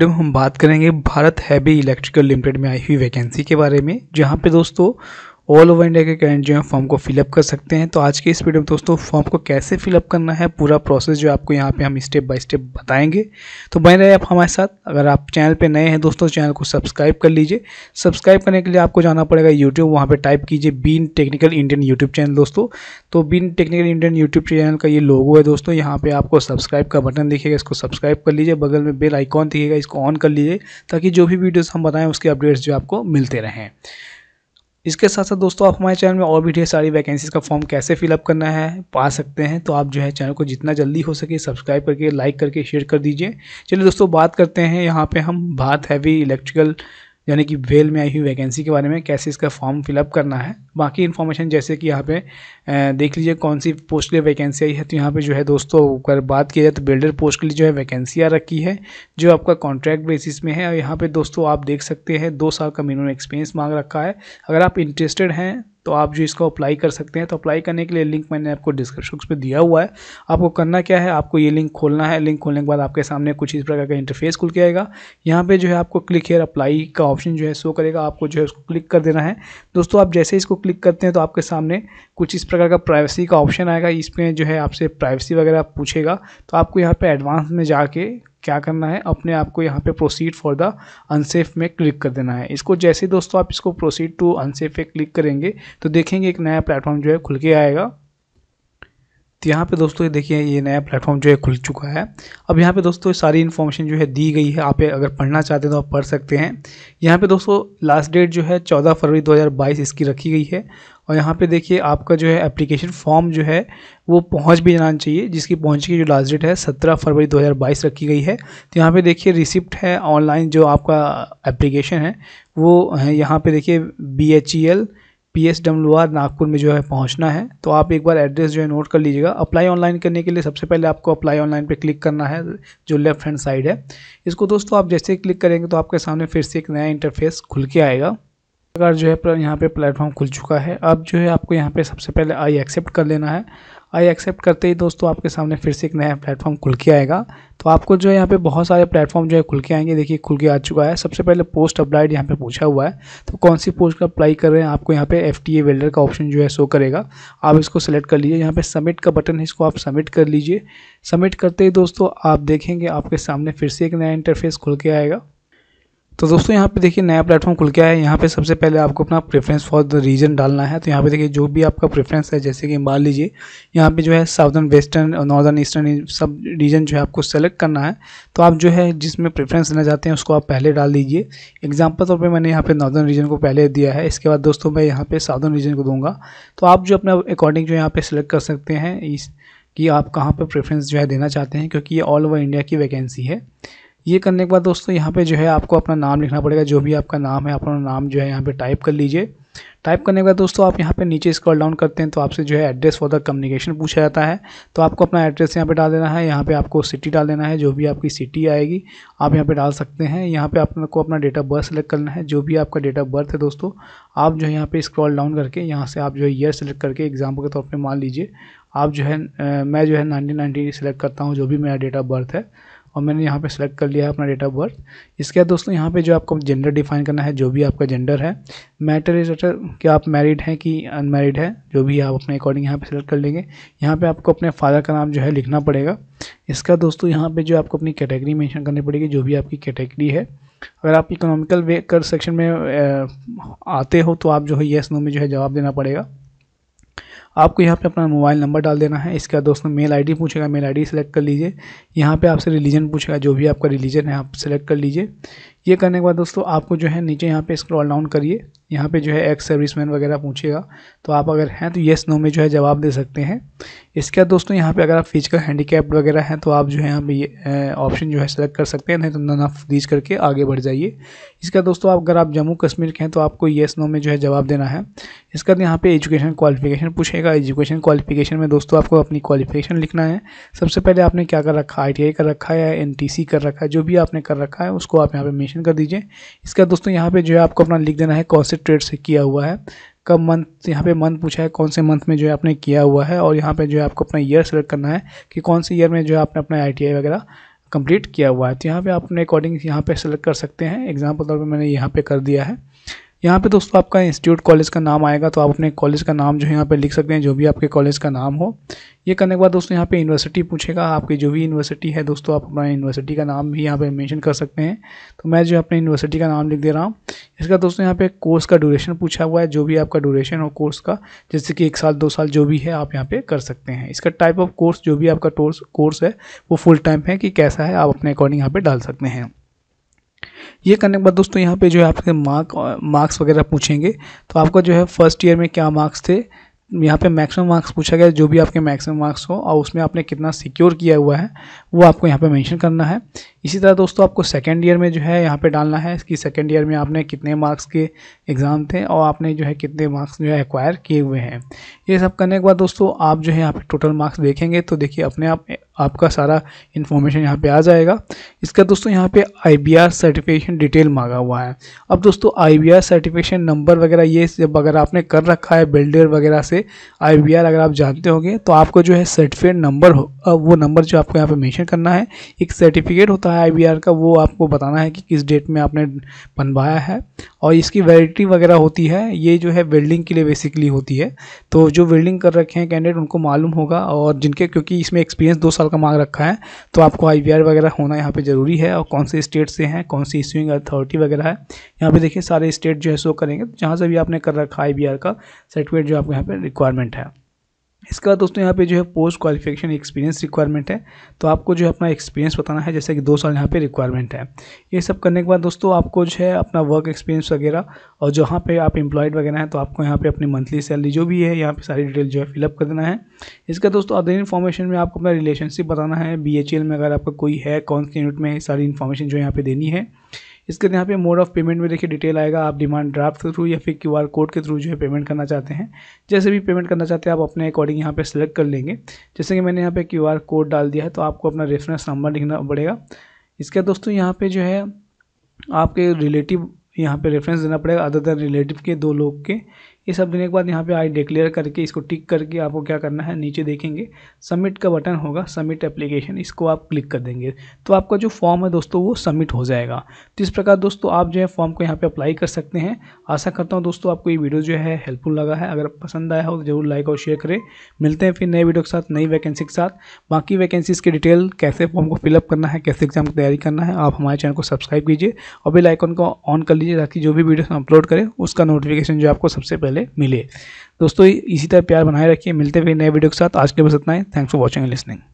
video हम बात करेंगे भारत हैवी इलेक्ट्रिकल लिमिटेड में आई हुई वैकेंसी के बारे में जहाँ पे दोस्तों ऑल ओवर इंडिया के कैंडिडेट जो है फॉर्म को फिलअप कर सकते हैं तो आज के इस वीडियो में दोस्तों फॉर्म को कैसे फिलअप करना है पूरा प्रोसेस जो आपको यहाँ पे हम स्टेप बाय स्टेप बताएंगे तो बने रहे आप हमारे साथ अगर आप चैनल पे नए हैं दोस्तों चैनल को सब्सक्राइब कर लीजिए सब्सक्राइब करने के लिए आपको जाना पड़ेगा यूट्यूब वहाँ पर टाइप कीजिए Bean technical Indian YouTube channel दोस्तों तो Bean technical Indian YouTube channel का ये लोगो है दोस्तों यहाँ पर आपको सब्सक्राइब का बटन दिखेगा इसको सब्सक्राइब कर लीजिए बगल में बेल आइकॉन दिखेगा इसको ऑन कर लीजिए ताकि जो भी वीडियोज़ हम बताएँ उसके अपडेट्स जो आपको मिलते रहें इसके साथ साथ दोस्तों आप हमारे चैनल में और भी ढेर सारी वैकेंसीज का फॉर्म कैसे फिलअप करना है पा सकते हैं तो आप जो है चैनल को जितना जल्दी हो सके सब्सक्राइब करके लाइक करके शेयर कर दीजिए चलिए दोस्तों बात करते हैं यहाँ पे हम भारत हैवी इलेक्ट्रिकल यानी कि वेल में आई हुई वैकेंसी के बारे में कैसे इसका फॉर्म फिलअप करना है बाकी इन्फॉर्मेशन जैसे कि यहाँ पे देख लीजिए कौन सी पोस्ट के लिए वैकेंसी आई है तो यहाँ पे जो है दोस्तों अगर बात की जाए तो बिल्डर पोस्ट के लिए जो है वैकेंसी आ रखी है जो आपका कॉन्ट्रैक्ट बेसिस में है और यहाँ पर दोस्तों आप देख सकते हैं दो साल का मिनिमम एक्सपीरियंस मांग रखा है अगर आप इंटरेस्टेड हैं तो आप जो इसको अप्लाई कर सकते हैं तो अप्लाई करने के लिए लिंक मैंने आपको डिस्क्रिप्शन बॉक्स दिया हुआ है आपको करना क्या है आपको ये लिंक खोलना है लिंक खोलने के बाद आपके सामने कुछ इस प्रकार का इंटरफेस खुल के आएगा यहाँ पे जो है आपको क्लिक हेयर अप्लाई का ऑप्शन जो है शो करेगा आपको जो है उसको क्लिक कर देना है दोस्तों आप जैसे इसको क्लिक करते हैं तो आपके सामने कुछ इस प्रकार का प्राइवेसी का ऑप्शन आएगा इसमें जो है आपसे प्राइवेसी वगैरह पूछेगा तो आपको यहाँ पर एडवांस में जाके क्या करना है अपने आप को यहाँ पे प्रोसीड फॉर द अनसेफ में क्लिक कर देना है इसको जैसे दोस्तों आप इसको प्रोसीड टू अनसेफ पे क्लिक करेंगे तो देखेंगे एक नया प्लेटफॉर्म जो है खुल के आएगा तो यहाँ पे दोस्तों ये देखिए ये नया प्लेटफॉर्म जो है खुल चुका है अब यहाँ पे दोस्तों सारी इन्फॉर्मेशन जो है दी गई है आप अगर पढ़ना चाहते हैं तो आप पढ़ सकते हैं यहाँ पे दोस्तों लास्ट डेट जो है 14 फरवरी 2022 इसकी रखी गई है और यहाँ पे देखिए आपका जो है एप्लीकेशन फॉर्म जो है वो पहुँच भी जाना चाहिए जिसकी पहुँच की जो लास्ट डेट है सत्रह फरवरी दो रखी गई है तो यहाँ पर देखिए रिसिप्ट है ऑनलाइन जो आपका एप्लीकेशन है वो है यहाँ पर देखिए B H E L P S W R Nagpur में जो है पहुंचना है तो आप एक बार एड्रेस जो है नोट कर लीजिएगा अप्लाई ऑनलाइन करने के लिए सबसे पहले आपको अप्लाई ऑनलाइन पे क्लिक करना है जो लेफ्ट हैंड साइड है इसको दोस्तों आप जैसे ही क्लिक करेंगे तो आपके सामने फिर से एक नया इंटरफेस खुल के आएगा प्रकार जो है यहाँ पे प्लेटफॉर्म खुल चुका है अब जो है आपको यहाँ पे सबसे पहले आई एक्सेप्ट कर लेना है आई एक्सेप्ट करते ही दोस्तों आपके सामने फिर से एक नया प्लेटफॉर्म खुल के आएगा तो आपको जो है यहाँ पे बहुत सारे प्लेटफॉर्म जो है खुल के आएंगे देखिए खुल के आ चुका है सबसे पहले पोस्ट अप्लाइड यहाँ पे पूछा हुआ है तो कौन सी पोस्ट का अप्लाई कर रहे हैं आपको यहाँ पे एफ टी वेल्डर का ऑप्शन जो है शो करेगा आप इसको सेलेक्ट कर लीजिए यहाँ पे सबमिट का बटन है इसको आप सबमिट कर लीजिए सबमिट करते ही दोस्तों आप देखेंगे आपके सामने फिर से एक नया इंटरफेस खुल के आएगा तो दोस्तों यहाँ पे देखिए नया प्लेटफॉर्म खुल गया है यहाँ पे सबसे पहले आपको अपना प्रेफरेंस फॉर द रीजन डालना है तो यहाँ पे देखिए जो भी आपका प्रेफरेंस है जैसे कि मान लीजिए यहाँ पे जो है साउथर्न वेस्टर्न और नॉर्दर्न ईस्टर्न सब रीजन जो है आपको सेलेक्ट करना है तो आप जो है जिसमें प्रेफरेंस देना चाहते हैं उसको आप पहले डाल दीजिए एग्जाम्पल तौर पर मैंने यहाँ पर नॉर्दर्न रीजन को पहले दिया है इसके बाद दोस्तों मैं यहाँ पर साउदर्न रीजन को दूँगा तो आप जो अपना अकॉर्डिंग जो यहाँ पर सेलेक्ट कर सकते हैं कि आप कहाँ पर प्रेफरेंस जो है देना चाहते हैं क्योंकि ये ऑल ओवर इंडिया की वैकेंसी है ये करने के बाद दोस्तों यहाँ पे जो है आपको अपना नाम लिखना पड़ेगा जो भी आपका नाम है अपना नाम जो है यहाँ पे टाइप कर लीजिए टाइप करने के बाद दोस्तों आप यहाँ पे नीचे स्क्रॉल डाउन करते हैं तो आपसे जो है एड्रेस फॉर द कम्युनिकेशन पूछा जाता है तो आपको अपना एड्रेस यहाँ पे डाल देना है यहाँ पे आपको सिटी डाल देना है जो भी आपकी सिटी आएगी आप यहाँ पे डाल सकते हैं यहाँ पे आपको अपना डेट ऑफ बर्थ सेलेक्ट करना है जो भी आपका डेट ऑफ बर्थ है दोस्तों आप जो है यहाँ पर स्क्रॉल डाउन करके यहाँ से आप जो है ईयर सेलेक्ट करके एग्जाम्पल के तौर पर मान लीजिए आप जो है मैं जो है नाइनटीन नाइन्टी सेलेक्ट करता हूँ जो भी मेरा डेट ऑफ बर्थ है और मैंने यहाँ पे सेलेक्ट कर लिया है अपना डेट ऑफ बर्थ इसके बाद दोस्तों यहाँ पे जो आपको जेंडर डिफाइन करना है जो भी आपका जेंडर है मैटर इज अटर कि आप मैरिड हैं कि अनमैरिड है जो भी आप अपने अकॉर्डिंग यहाँ पे सेलेक्ट कर लेंगे यहाँ पे आपको अपने फादर का नाम जो है लिखना पड़ेगा इसका दोस्तों यहाँ पर जो आपको अपनी कैटेगरी मैंशन करनी पड़ेगी जो भी आपकी कैटेगरी है अगर आप इकोनॉमिकल वे कर सेक्शन में आते हो तो आप जो है येस नो में जो है जवाब देना पड़ेगा आपको यहाँ पे अपना मोबाइल नंबर डाल देना है इसके बाद दोस्तों मेल आईडी पूछेगा मेल आईडी सेलेक्ट कर लीजिए यहाँ पे आपसे रिलीजन पूछेगा जो भी आपका रिलीजन है आप सेलेक्ट कर लीजिए ये करने के बाद दोस्तों आपको जो है नीचे यहाँ पे स्क्रॉल डाउन करिए यहाँ पे जो है एक्स सर्विसमैन वगैरह पूछेगा तो आप अगर हैं तो येस नो में जो है जवाब दे सकते हैं इसके बाद दोस्तों यहाँ पे अगर आप फिजिकल हैंडीकैप्ड वगैरह हैं तो आप जो है यहाँ पे ये ऑप्शन जो है सेलेक्ट कर सकते हैं नहीं तो नन ऑफ दीज करके आगे बढ़ जाइए इसका दोस्तों अगर आप जम्मू कश्मीर के हैं तो आपको येस नो में जो है जवाब देना है इसके बाद यहाँ पर एजुकेशन क्वालिफिकेशन पूछेगा एजुकेशन क्वालिफिकेशन में दोस्तों आपको अपनी क्वालिफिकेशन लिखना है सबसे पहले आपने क्या कर रखा है आई कर रखा है एन कर रखा है जो भी आपने कर रखा है उसको आप यहाँ पे मेंशन कर दीजिए इसका दोस्तों यहाँ पे जो है आपको अपना लिख देना है कौन से ट्रेड से किया हुआ है कब मंथ यहाँ पे मंथ पूछा है कौन से मंथ में जो है आपने किया हुआ है और यहाँ पे जो है आपको अपना ईयर सेलेक्ट करना है कि कौन से ईयर में जो है आपने अपना आई वगैरह कंप्लीट किया हुआ है तो यहाँ पे आप अपने अकॉर्डिंग यहाँ पे सेलेक्ट कर सकते हैं एग्जाम्पल तौर पर मैंने यहाँ पे कर दिया है यहाँ पे दोस्तों आपका इंस्टीट्यूट कॉलेज का नाम आएगा तो आप अपने कॉलेज का नाम जो है यहाँ पे लिख सकते हैं जो भी आपके कॉलेज का नाम हो ये करने के बाद दोस्तों यहाँ पे यूनिवर्सिटी पूछेगा आपकी जो भी यूनिवर्सिटी है दोस्तों आप अपना यूनिवर्सिटी का नाम भी यहाँ पे मेंशन कर सकते हैं तो मैं जो अपने यूनिवर्सिटी का नाम लिख दे रहा हूँ इसका दोस्तों यहाँ पे कोर्स का ड्यूरेशन पूछा हुआ है जो भी आपका ड्यूरेशन हो कोर्स का जैसे कि एक साल दो साल जो भी है आप यहाँ पर कर सकते हैं इसका टाइप ऑफ कोर्स जो भी आपका कोर्स है वो फुल टाइम है कि कैसा है आप अपने अकॉर्डिंग यहाँ पर डाल सकते हैं ये करने के बाद दोस्तों यहाँ पे जो है आपके मार्क मार्क्स वगैरह पूछेंगे तो आपका जो है फर्स्ट ईयर में क्या मार्क्स थे यहाँ पे मैक्सिमम मार्क्स पूछा गया जो भी आपके मैक्सिमम मार्क्स हो और उसमें आपने कितना सिक्योर किया हुआ है वो आपको यहाँ पे मेंशन करना है इसी तरह दोस्तों आपको सेकेंड ईयर में जो है यहाँ पे डालना है कि सेकेंड ईयर में आपने कितने मार्क्स के एग्ज़ाम थे और आपने जो है कितने मार्क्स जो है एक्वायर किए हुए हैं ये सब करने के बाद दोस्तों आप जो है यहाँ पे टोटल मार्क्स देखेंगे तो देखिए अपने आप आपका सारा इन्फॉर्मेशन यहाँ पे आ जाएगा इसका दोस्तों यहाँ पे आर सर्टिफिकेशन डिटेल मांगा हुआ है अब दोस्तों आर सर्टिफिकेशन नंबर वगैरह ये जब अगर आपने कर रखा है बिल्डर वगैरह से आर अगर आप जानते होंगे तो आपको जो है सर्टिफिकेट नंबर वो नंबर जो आपको यहाँ पे मेंशन करना है एक सर्टिफिकेट होता है है आई का वो आपको बताना है कि किस डेट में आपने बनवाया है और इसकी वैलिडिटी वगैरह होती है ये जो है वेल्डिंग के लिए बेसिकली होती है तो जो वेल्डिंग कर रखे हैं कैंडिडेट उनको मालूम होगा और जिनके क्योंकि इसमें एक्सपीरियंस दो साल का मांग रखा है तो आपको आई वगैरह होना यहाँ पर ज़रूरी है और कौन से स्टेट से हैं कौन सी इश्यूइंग अथॉरिटी वगैरह है यहाँ पर देखिए सारे स्टेट जो है शो करेंगे जहाँ से भी आपने कर रखा आई का सर्टिफिकेट जो आपके यहाँ पर रिक्वायरमेंट है इसके बाद दोस्तों यहाँ पे जो है पोस्ट क्वालिफिकेशन एक्सपीरियंस रिक्वायरमेंट है तो आपको जो है अपना एक्सपीरियंस बताना है जैसे कि दो साल यहाँ पे रिक्वायरमेंट है ये सब करने के बाद दोस्तों आपको जो है अपना वर्क एक्सपीरियंस वगैरह और जहाँ पे आप एम्प्लॉयड वगैरह हैं तो आपको यहाँ पे अपनी मंथली सैलरी जो भी है यहाँ पर सारी डिटेल जो है फिलअप कर देना है इसका दोस्तों अदर इन्फॉर्मेशन में आपको अपना रिलेशनशिप बताना है बी में अगर आपका कोई है कौन से यूनिट में सारी इन्फॉर्मेशन जो यहाँ पर देनी है इसके यहाँ पे मोड ऑफ पेमेंट में देखिए डिटेल आएगा आप डिमांड ड्राफ्ट के थ्रू या फिर क्यू कोड के थ्रू जो है पेमेंट करना चाहते हैं जैसे भी पेमेंट करना चाहते हैं आप अपने अकॉर्डिंग यहाँ पे सेलेक्ट कर लेंगे जैसे कि मैंने यहाँ पे क्यू कोड डाल दिया है तो आपको अपना रेफरेंस नंबर लिखना पड़ेगा इसके दोस्तों यहाँ पर जो है आपके रिलेटिव यहाँ पे रेफरेंस देना पड़ेगा अदर दैन रिलेटिव के दो लोग के ये सब देने के बाद यहाँ पे आई डिक्लेयर करके इसको टिक करके आपको क्या करना है नीचे देखेंगे सबमिट का बटन होगा सबमिट एप्लीकेशन इसको आप क्लिक कर देंगे तो आपका जो फॉर्म है दोस्तों वो सबमिट हो जाएगा तो इस प्रकार दोस्तों आप जो है फॉर्म को यहाँ पर अप्लाई कर सकते हैं आशा करता हूँ दोस्तों आपको ये वीडियो जो है हेल्पफुल लगा है अगर पसंद आया हो तो जरूर लाइक और शेयर करें मिलते हैं फिर नए वीडियो के साथ नई वैकेंसी के साथ बाकी वैकेंसीज़ की डिटेल कैसे फॉर्म को फिलअप करना है कैसे एग्जाम की तैयारी करना है आप हमारे चैनल को सब्सक्राइब कीजिए और बेल आइकन को ऑन कर लीजिए ताकि जो भी वीडियो हम अपलोड करें उसका नोटिफिकेशन जो आपको सबसे पहले पहले मिले दोस्तों इसी तरह प्यार बनाए रखिए मिलते हुए नए वीडियो के साथ आज के बस इतना ही thanks for watching and listening